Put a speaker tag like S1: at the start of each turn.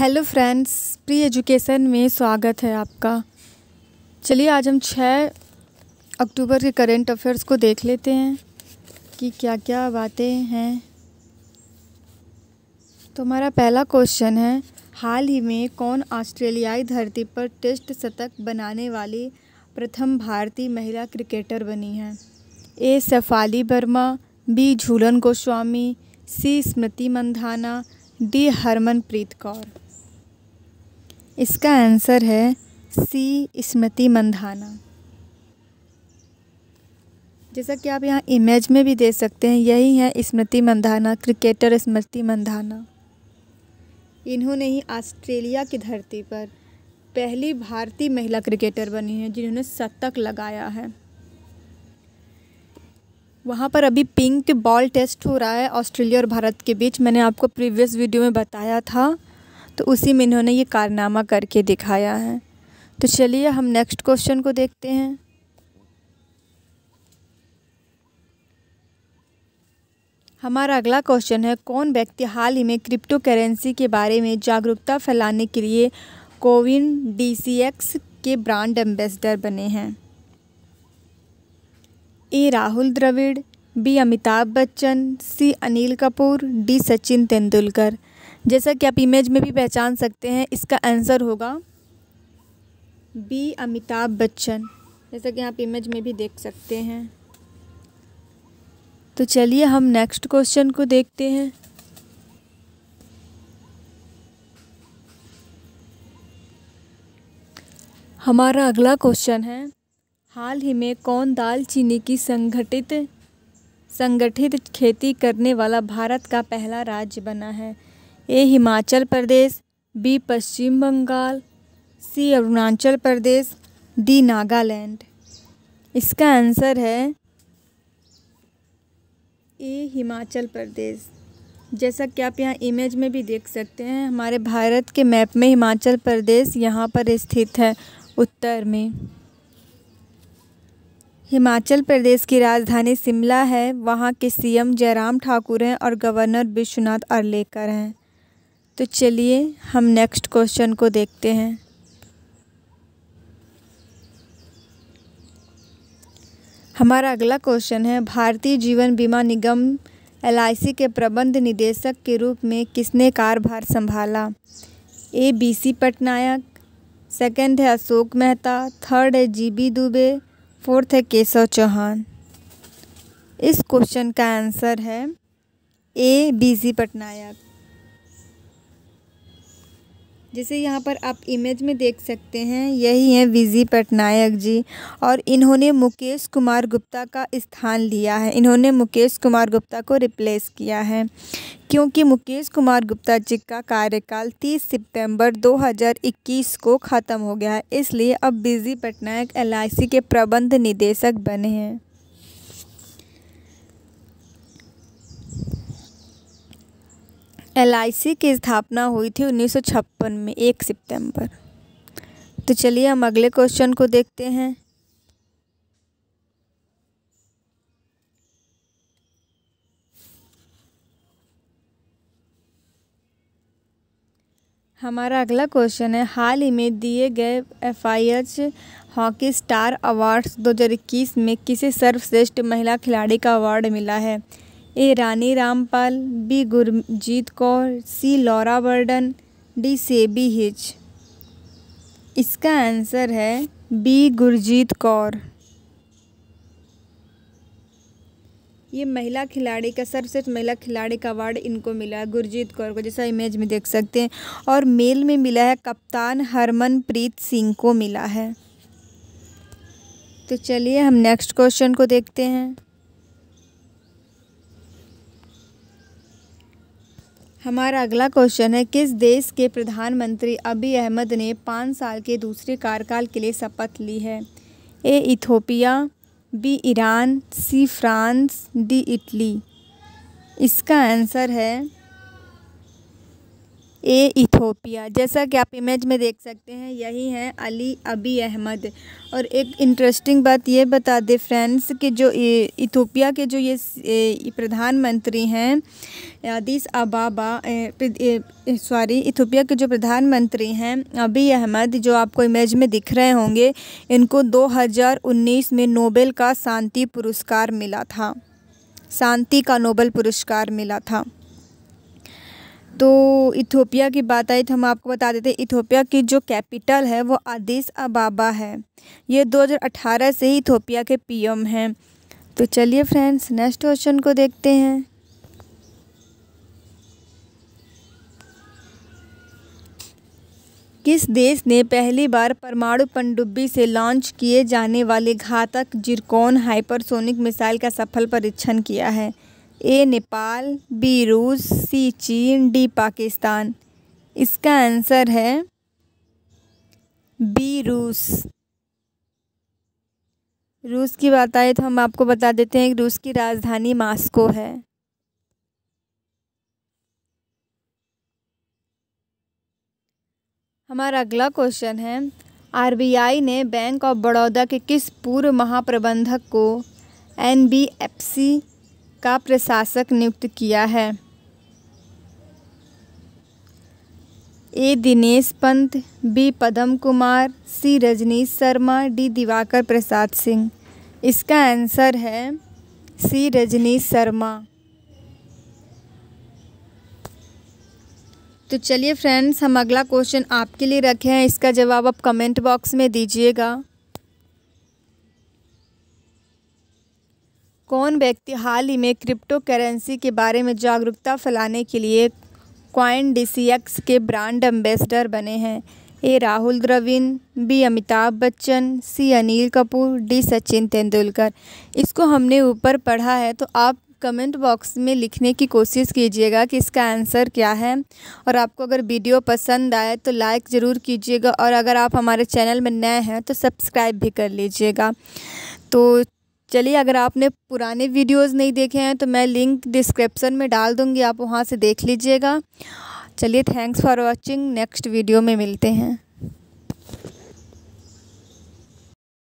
S1: hello friends pre education में स्वागत है आपका चलिए आज हम 6 अक्टूबर के करेंट अफेयर्स को देख लेते हैं कि क्या क्या बातें हैं तो हमारा पहला क्वेश्चन है हाल ही में कौन ऑस्ट्रेलियाई धरती पर टेस्ट शतक बनाने वाली प्रथम भारतीय महिला क्रिकेटर बनी हैं A Shafali Verma B Jhulan Goswami C Smriti Mandhana D Harmanpreet Kaur इसका आंसर है सी स्मृति मंधाना जैसा कि आप यहाँ इमेज में भी दे सकते हैं यही है स्मृति मंधाना क्रिकेटर स्मृति मंधाना इन्होंने ही ऑस्ट्रेलिया की धरती पर पहली भारतीय महिला क्रिकेटर बनी है जिन्होंने शतक लगाया है वहाँ पर अभी पिंक बॉल टेस्ट हो रहा है ऑस्ट्रेलिया और भारत के बीच मैंने आपको प्रीवियस वीडियो में बताया था तो उसी में इन्होंने ये कारनामा करके दिखाया है तो चलिए हम नेक्स्ट क्वेश्चन को देखते हैं हमारा अगला क्वेश्चन है कौन व्यक्ति हाल ही में क्रिप्टो करेंसी के बारे में जागरूकता फैलाने के लिए कोविन डी के ब्रांड एम्बेसडर बने हैं A Rahul Dravid B Amitabh Bachchan C Anil Kapoor D Sachin Tendulkar जैसा कि आप इमेज में भी पहचान सकते हैं इसका आंसर होगा बी अमिताभ बच्चन जैसा कि आप इमेज में भी देख सकते हैं तो चलिए हम नेक्स्ट क्वेश्चन को देखते हैं हमारा अगला क्वेश्चन है हाल ही में कौन दालचीनी की संगठित संगठित खेती करने वाला भारत का पहला राज्य बना है A Himachal Pradesh B Paschim Bengal C Arunachal Pradesh D Nagaland इसका आंसर है ए हिमाचल प्रदेश जैसा कि आप यहाँ इमेज में भी देख सकते हैं हमारे भारत के मैप में हिमाचल प्रदेश यहाँ पर स्थित है उत्तर में हिमाचल प्रदेश की राजधानी शिमला है वहाँ के सीएम जयराम ठाकुर हैं और गवर्नर विश्वनाथ अरलेकर हैं तो चलिए हम नेक्स्ट क्वेश्चन को देखते हैं हमारा अगला क्वेश्चन है भारतीय जीवन बीमा निगम एल के प्रबंध निदेशक के रूप में किसने कारभार संभाला A B C Patnaik second है अशोक मेहता थर्ड है जी बी दुबे फोर्थ है केशव चौहान इस क्वेश्चन का आंसर है ए बी सी पटनायक जैसे यहाँ पर आप इमेज में देख सकते हैं यही हैं विजी पटनायक जी और इन्होंने मुकेश कुमार गुप्ता का स्थान लिया है इन्होंने मुकेश कुमार गुप्ता को रिप्लेस किया है क्योंकि मुकेश कुमार गुप्ता जी का कार्यकाल 30 सितंबर 2021 को ख़त्म हो गया है इसलिए अब विजी पटनायक एल के प्रबंध निदेशक बने हैं एल की स्थापना हुई थी 1956 में एक सितंबर तो चलिए हम अगले क्वेश्चन को देखते हैं हमारा अगला क्वेश्चन है हाल ही में दिए गए F I H hockey star awards 2021 में किसे सर्वश्रेष्ठ महिला खिलाड़ी का अवार्ड मिला है A Rani Rampal B Gurjit Kaur C Laura Burdon D Sebi Hitch इसका आंसर है बी गुरजीत कौर ये महिला खिलाड़ी का सर्वश्रेष्ठ महिला खिलाड़ी का अवार्ड इनको मिला है गुरजीत कौर को जैसा इमेज में देख सकते हैं और मेल में मिला है कप्तान हरमनप्रीत सिंह को मिला है तो चलिए हम नेक्स्ट क्वेश्चन को देखते हैं हमारा अगला क्वेश्चन है किस देश के प्रधानमंत्री अबी अहमद ने पाँच साल के दूसरे कार्यकाल के लिए शपथ ली है A Ethiopia B Iran C France D Italy इसका आंसर है ए इथोपिया जैसा कि आप इमेज में देख सकते हैं यही हैं अली अबी अहमद और एक इंटरेस्टिंग बात ये बता दें फ्रेंड्स कि जो इथोपिया के जो ये प्रधानमंत्री हैं आदिस अबाबा सॉरी इथोपिया के जो प्रधानमंत्री हैं अबी अहमद जो आपको इमेज में दिख रहे होंगे इनको 2019 में नोबेल का शांति पुरस्कार मिला था शांति का नोबेल पुरस्कार मिला था तो इथोपिया की बात आई तो हम आपको बता देते हैं इथोपिया की जो कैपिटल है वो आदिस अबाबा है ये 2018 से ही इथोपिया के पीएम हैं तो चलिए फ्रेंड्स नेक्स्ट क्वेश्चन को देखते हैं किस देश ने पहली बार परमाणु पनडुब्बी से लॉन्च किए जाने वाले घातक जिरकोन हाइपरसोनिक मिसाइल का सफल परीक्षण किया है ए नेपाल बी रूस सी चीन डी पाकिस्तान इसका आंसर है बी रूस रूस की बात आए तो हम आपको बता देते हैं कि रूस की राजधानी मास्को है हमारा अगला क्वेश्चन है आरबीआई ने बैंक ऑफ बड़ौदा के किस पूर्व महाप्रबंधक को एनबीएफसी का प्रशासक नियुक्त किया है A Dinesh Pant B Padam Kumar C Rajneesh Sharma D Diwakar Prasad Singh इसका आंसर है सी रजनीश शर्मा तो चलिए फ्रेंड्स हम अगला क्वेश्चन आपके लिए रखे हैं इसका जवाब आप कमेंट बॉक्स में दीजिएगा कौन व्यक्ति हाल ही में क्रिप्टो करेंसी के बारे में जागरूकता फैलाने के लिए डी के ब्रांड एम्बेसडर बने हैं A Rahul Dravid B Amitabh Bachchan C Anil Kapoor D Sachin Tendulkar इसको हमने ऊपर पढ़ा है तो आप कमेंट बॉक्स में लिखने की कोशिश कीजिएगा कि इसका आंसर क्या है और आपको अगर वीडियो पसंद आए तो लाइक ज़रूर कीजिएगा और अगर आप हमारे चैनल में नए हैं तो सब्सक्राइब भी कर लीजिएगा तो चलिए अगर आपने पुराने वीडियोस नहीं देखे हैं तो मैं लिंक डिस्क्रिप्सन में डाल दूँगी आप वहाँ से देख लीजिएगा चलिए thanks for watching next video में मिलते हैं